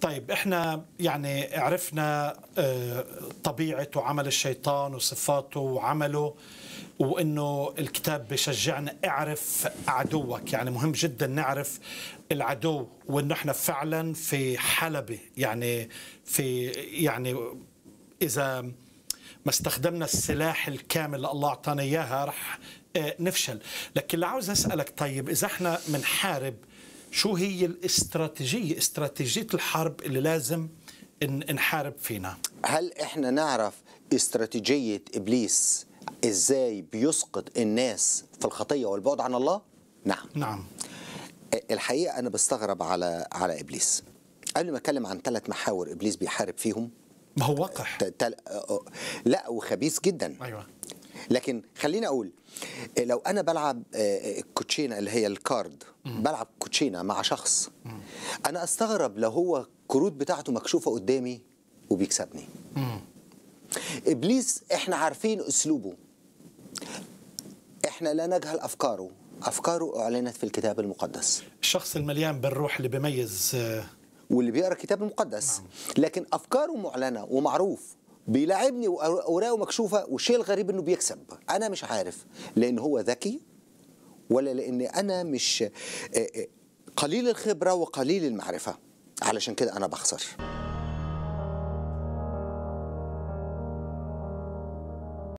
طيب احنا يعني عرفنا آه، طبيعه وعمل الشيطان وصفاته وعمله وانه الكتاب بشجعنا اعرف عدوك يعني مهم جدا نعرف العدو وانه احنا فعلا في حلبه يعني في يعني اذا ما استخدمنا السلاح الكامل اللي الله اعطانا اياها رح آه، نفشل لكن اللي عاوز اسالك طيب اذا احنا بنحارب شو هي الاستراتيجية استراتيجية الحرب اللي لازم نحارب فينا هل احنا نعرف استراتيجية إبليس ازاي بيسقط الناس في الخطية والبعد عن الله نعم نعم الحقيقة أنا بستغرب على على إبليس قبل ما أتكلم عن ثلاث محاور إبليس بيحارب فيهم ما هو وقح تل... لا وخبيث جدا أيوة لكن خليني اقول لو انا بلعب الكوتشينه آه، آه، اللي هي الكارد بلعب كوتشينه مع شخص انا استغرب لو هو الكروت بتاعته مكشوفه قدامي وبيكسبني ابليس احنا عارفين اسلوبه احنا لا نجهل افكاره افكاره اعلنت في الكتاب المقدس الشخص المليان بالروح اللي بيميز آه، واللي بيقرا الكتاب المقدس نعم. لكن افكاره معلنه ومعروف بيلاعبني وأوراقه مكشوفه والشيء الغريب انه بيكسب انا مش عارف لان هو ذكي ولا لان انا مش قليل الخبره وقليل المعرفه علشان كده انا بخسر